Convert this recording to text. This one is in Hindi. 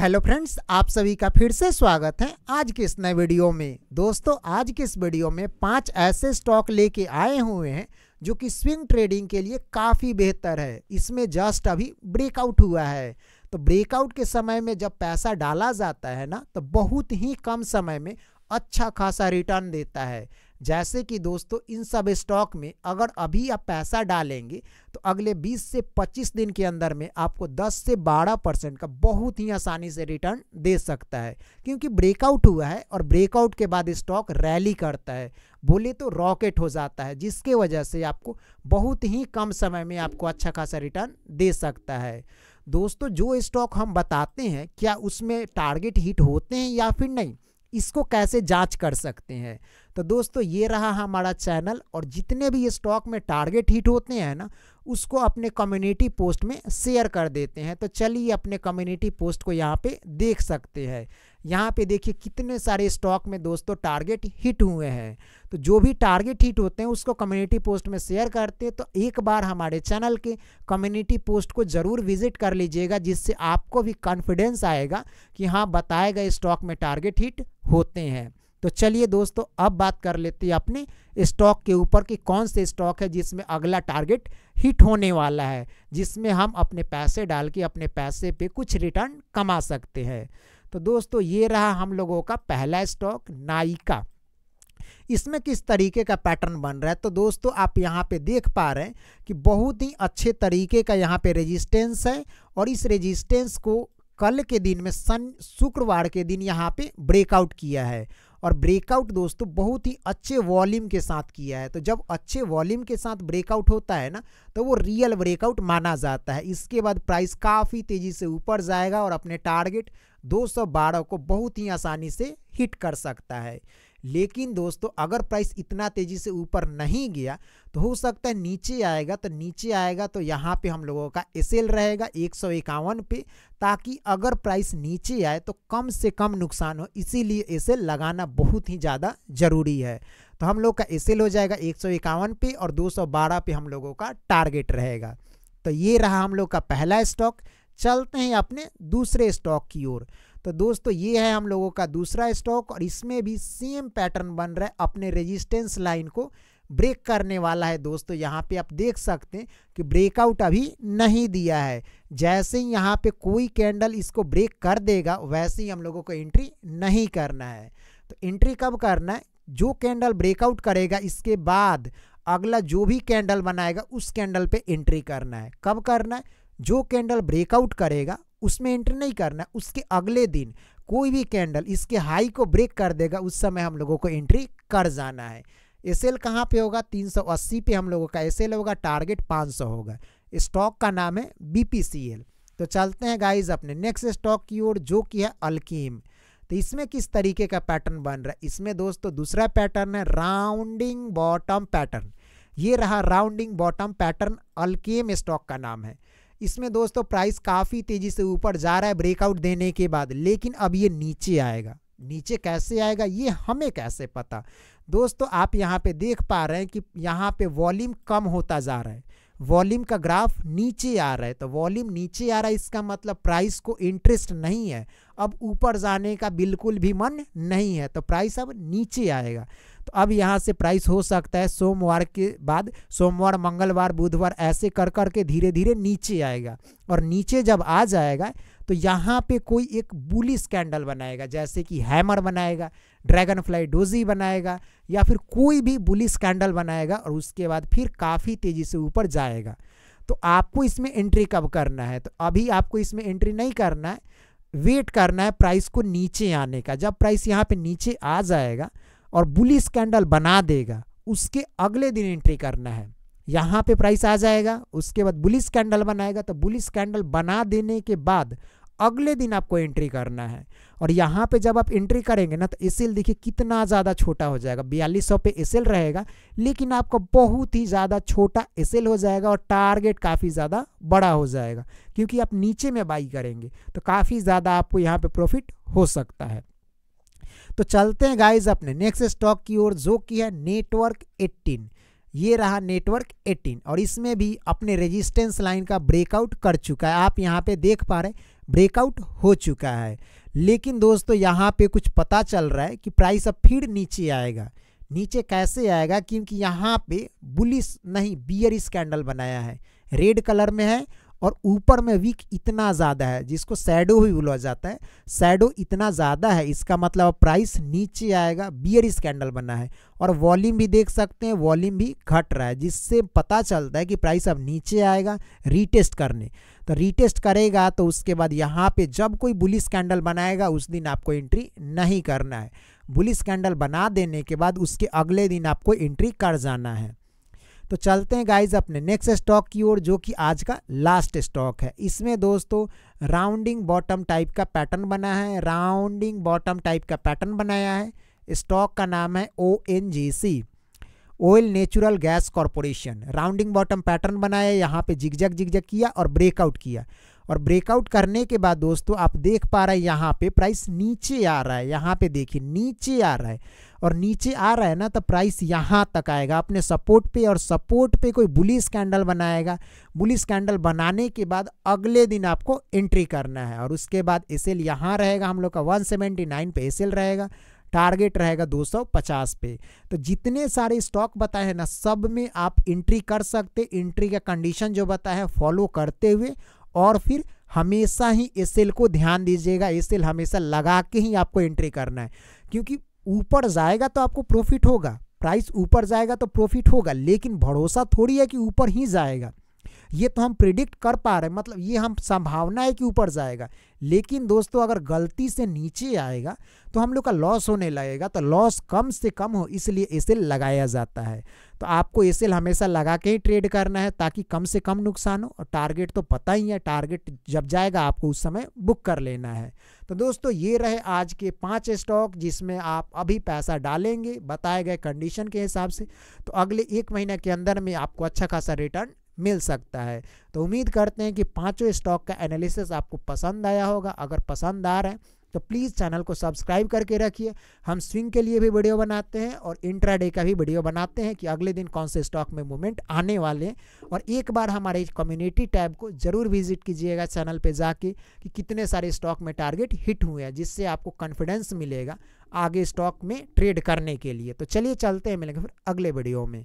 हेलो फ्रेंड्स आप सभी का फिर से स्वागत है आज के इस नए वीडियो में दोस्तों आज के इस वीडियो में पांच ऐसे स्टॉक लेके आए हुए हैं जो कि स्विंग ट्रेडिंग के लिए काफ़ी बेहतर है इसमें जस्ट अभी ब्रेकआउट हुआ है तो ब्रेकआउट के समय में जब पैसा डाला जाता है ना तो बहुत ही कम समय में अच्छा खासा रिटर्न देता है जैसे कि दोस्तों इन सब स्टॉक में अगर अभी आप पैसा डालेंगे तो अगले 20 से 25 दिन के अंदर में आपको 10 से 12 परसेंट का बहुत ही आसानी से रिटर्न दे सकता है क्योंकि ब्रेकआउट हुआ है और ब्रेकआउट के बाद स्टॉक रैली करता है बोले तो रॉकेट हो जाता है जिसके वजह से आपको बहुत ही कम समय में आपको अच्छा खासा रिटर्न दे सकता है दोस्तों जो स्टॉक हम बताते हैं क्या उसमें टारगेट हिट होते हैं या फिर नहीं इसको कैसे जांच कर सकते हैं तो दोस्तों ये रहा हमारा चैनल और जितने भी ये स्टॉक में टारगेट हिट होते हैं ना उसको अपने कम्युनिटी पोस्ट में शेयर कर देते हैं तो चलिए अपने कम्युनिटी पोस्ट को यहाँ पे देख सकते हैं यहाँ पे देखिए कितने सारे स्टॉक में दोस्तों टारगेट हिट हुए हैं तो जो भी टारगेट हिट होते हैं उसको कम्युनिटी पोस्ट में शेयर करते हैं तो एक बार हमारे चैनल के कम्युनिटी पोस्ट को ज़रूर विजिट कर लीजिएगा जिससे आपको भी कॉन्फिडेंस आएगा कि हाँ बताए गए स्टॉक में टारगेट हिट होते हैं तो चलिए दोस्तों अब बात कर लेते हैं अपने स्टॉक के ऊपर कि कौन से स्टॉक है जिसमें अगला टारगेट हिट होने वाला है जिसमें हम अपने पैसे डाल के अपने पैसे पे कुछ रिटर्न कमा सकते हैं तो दोस्तों ये रहा हम लोगों का पहला स्टॉक नाइका इसमें किस तरीके का पैटर्न बन रहा है तो दोस्तों आप यहाँ पे देख पा रहे हैं कि बहुत ही अच्छे तरीके का यहाँ पे रेजिस्टेंस है और इस रेजिस्टेंस को कल के दिन में सन शुक्रवार के दिन यहाँ पे ब्रेकआउट किया है और ब्रेकआउट दोस्तों बहुत ही अच्छे वॉल्यूम के साथ किया है तो जब अच्छे वॉल्यूम के साथ ब्रेकआउट होता है ना तो वो रियल ब्रेकआउट माना जाता है इसके बाद प्राइस काफ़ी तेज़ी से ऊपर जाएगा और अपने टारगेट 212 को बहुत ही आसानी से हिट कर सकता है लेकिन दोस्तों अगर प्राइस इतना तेज़ी से ऊपर नहीं गया तो हो सकता है नीचे आएगा तो नीचे आएगा तो यहाँ पे हम लोगों का एस रहेगा एक सौ इक्यावन पे ताकि अगर प्राइस नीचे आए तो कम से कम नुकसान हो इसीलिए एस लगाना बहुत ही ज़्यादा ज़रूरी है तो हम लोग का एस हो जाएगा एक सौ इक्यावन पे और दो सौ बारह पे हम लोगों का टारगेट रहेगा तो ये रहा हम लोग का पहला स्टॉक चलते हैं अपने दूसरे स्टॉक की ओर तो दोस्तों ये है हम लोगों का दूसरा स्टॉक और इसमें भी सेम पैटर्न बन रहा है अपने रेजिस्टेंस लाइन को ब्रेक करने वाला है दोस्तों यहाँ पे आप देख सकते हैं कि ब्रेकआउट अभी नहीं दिया है जैसे ही यहाँ पे कोई कैंडल इसको ब्रेक कर देगा वैसे ही हम लोगों को एंट्री नहीं करना है तो एंट्री कब करना है जो कैंडल ब्रेकआउट करेगा इसके बाद अगला जो भी कैंडल बनाएगा उस कैंडल पे एंट्री करना है कब करना है जो कैंडल ब्रेकआउट करेगा उसमें एंटर नहीं करना उसके अगले दिन कोई भी कैंडल इसके हाई को ब्रेक कर देगा उस समय हम लोगों को एंट्री कर जाना है एस एल कहाँ पर होगा 380 पे हम लोगों का एस एल होगा टारगेट 500 होगा स्टॉक का नाम है बी पी सी एल तो चलते हैं गाइज अपने नेक्स्ट स्टॉक की ओर जो कि है अल्कीम तो इसमें किस तरीके का पैटर्न बन रहा है इसमें दोस्तों दूसरा पैटर्न है राउंडिंग बॉटम पैटर्न ये रहा rounding bottom pattern Alkem stock का नाम है इसमें दोस्तों प्राइस काफ़ी तेज़ी से ऊपर जा रहा है ब्रेकआउट देने के बाद लेकिन अब ये नीचे आएगा नीचे कैसे आएगा ये हमें कैसे पता दोस्तों आप यहाँ पे देख पा रहे हैं कि यहाँ पे वॉल्यूम कम होता जा रहा है वॉल्यूम का ग्राफ नीचे आ रहा है तो वॉल्यूम नीचे आ रहा है इसका मतलब प्राइस को इंटरेस्ट नहीं है अब ऊपर जाने का बिल्कुल भी मन नहीं है तो प्राइस अब नीचे आएगा तो अब यहाँ से प्राइस हो सकता है सोमवार के बाद सोमवार मंगलवार बुधवार ऐसे कर कर के धीरे धीरे नीचे आएगा और नीचे जब आ जाएगा तो यहाँ पे कोई एक बुली स्कैंडल बनाएगा जैसे कि हैमर बनाएगा ड्रैगन फ्लाई डोजी बनाएगा या फिर कोई भी बुली स्कैंडल बनाएगा और उसके बाद फिर काफ़ी तेज़ी से ऊपर जाएगा तो आपको इसमें एंट्री कब करना है तो अभी आपको इसमें एंट्री नहीं करना है वेट करना है प्राइस को नीचे आने का जब प्राइस यहाँ पर नीचे आ जाएगा और बुली स्कैंडल बना देगा उसके अगले दिन एंट्री करना है यहाँ पे प्राइस आ जाएगा उसके बाद बुलिस कैंडल बनाएगा तो बुलिस कैंडल बना देने के बाद अगले दिन आपको एंट्री करना है और यहाँ पे जब आप एंट्री करेंगे ना तो एस देखिए कितना ज़्यादा छोटा हो जाएगा बयालीस पे एस रहेगा लेकिन आपका बहुत ही ज़्यादा छोटा एस हो जाएगा और टारगेट काफ़ी ज़्यादा बड़ा हो जाएगा क्योंकि आप नीचे में बाई करेंगे तो काफ़ी ज़्यादा आपको यहाँ पर प्रॉफिट हो सकता है तो चलते हैं गाइज अपने नेक्स्ट स्टॉक की ओर जो कि है नेटवर्क एट्टीन ये रहा नेटवर्क 18 और इसमें भी अपने रेजिस्टेंस लाइन का ब्रेकआउट कर चुका है आप यहाँ पे देख पा रहे हैं ब्रेकआउट हो चुका है लेकिन दोस्तों यहाँ पे कुछ पता चल रहा है कि प्राइस अब फिर नीचे आएगा नीचे कैसे आएगा क्योंकि यहाँ पे बुलिस नहीं बियर स्कैंडल बनाया है रेड कलर में है और ऊपर में वीक इतना ज़्यादा है जिसको सैडो भी बोला जाता है सैडो इतना ज़्यादा है इसका मतलब प्राइस नीचे आएगा बियर स्कैंडल बना है और वॉल्यूम भी देख सकते हैं वॉल्यूम भी घट रहा है जिससे पता चलता है कि प्राइस अब नीचे आएगा रीटेस्ट करने तो रीटेस्ट करेगा तो उसके बाद यहाँ पर जब कोई बुलिस कैंडल बनाएगा उस दिन आपको एंट्री नहीं करना है बुलिस कैंडल बना देने के बाद उसके अगले दिन आपको एंट्री कर जाना है तो चलते हैं गाइज अपने नेक्स्ट स्टॉक की ओर जो कि आज का लास्ट स्टॉक है इसमें दोस्तों राउंडिंग बॉटम टाइप का पैटर्न बना है राउंडिंग बॉटम टाइप का पैटर्न बनाया है स्टॉक का नाम है O N G C oil natural gas corporation rounding bottom pattern बनाया यहाँ पे जिगजग जिगजग किया और ब्रेकआउट किया और ब्रेकआउट करने के बाद दोस्तों आप देख पा रहे हैं यहाँ पे प्राइस नीचे आ रहा है यहाँ पे देखिए नीचे आ रहा है और नीचे आ रहा है ना तो प्राइस यहाँ तक आएगा अपने सपोर्ट पे और सपोर्ट पे कोई बुलिस कैंडल बनाएगा बुलिस कैंडल बनाने के बाद अगले दिन आपको एंट्री करना है और उसके बाद एस एल यहाँ रहेगा हम लोग का नाइन पे एस एल रहेगा टारगेट रहेगा 250 पे तो जितने सारे स्टॉक बताए हैं ना सब में आप एंट्री कर सकते एंट्री का कंडीशन जो बताया है फॉलो करते हुए और फिर हमेशा ही एस को ध्यान दीजिएगा एस हमेशा लगा के ही आपको एंट्री करना है क्योंकि ऊपर जाएगा तो आपको प्रॉफिट होगा प्राइस ऊपर जाएगा तो प्रॉफिट होगा लेकिन भरोसा थोड़ी है कि ऊपर ही जाएगा ये तो हम प्रिडिक्ट कर पा रहे हैं मतलब ये हम संभावना है कि ऊपर जाएगा लेकिन दोस्तों अगर गलती से नीचे आएगा तो हम लोग का लॉस होने लगेगा तो लॉस कम से कम हो इसलिए एस लगाया जाता है तो आपको एस हमेशा लगा के ही ट्रेड करना है ताकि कम से कम नुकसान हो और टारगेट तो पता ही है टारगेट जब जाएगा आपको उस समय बुक कर लेना है तो दोस्तों ये रहे आज के पाँच स्टॉक जिसमें आप अभी पैसा डालेंगे बताए गए कंडीशन के हिसाब से तो अगले एक महीना के अंदर में आपको अच्छा खासा रिटर्न मिल सकता है तो उम्मीद करते हैं कि पांचों स्टॉक का एनालिसिस आपको पसंद आया होगा अगर पसंद आ रहा है तो प्लीज़ चैनल को सब्सक्राइब करके रखिए हम स्विंग के लिए भी वीडियो बनाते हैं और इंट्राडे का भी वीडियो बनाते हैं कि अगले दिन कौन से स्टॉक में मूवमेंट आने वाले हैं और एक बार हमारे कम्युनिटी टैब को ज़रूर विजिट कीजिएगा चैनल पे जाके कि कितने सारे स्टॉक में टारगेट हिट हुए हैं जिससे आपको कॉन्फिडेंस मिलेगा आगे स्टॉक में ट्रेड करने के लिए तो चलिए चलते हैं मिलेंगे फिर अगले वीडियो में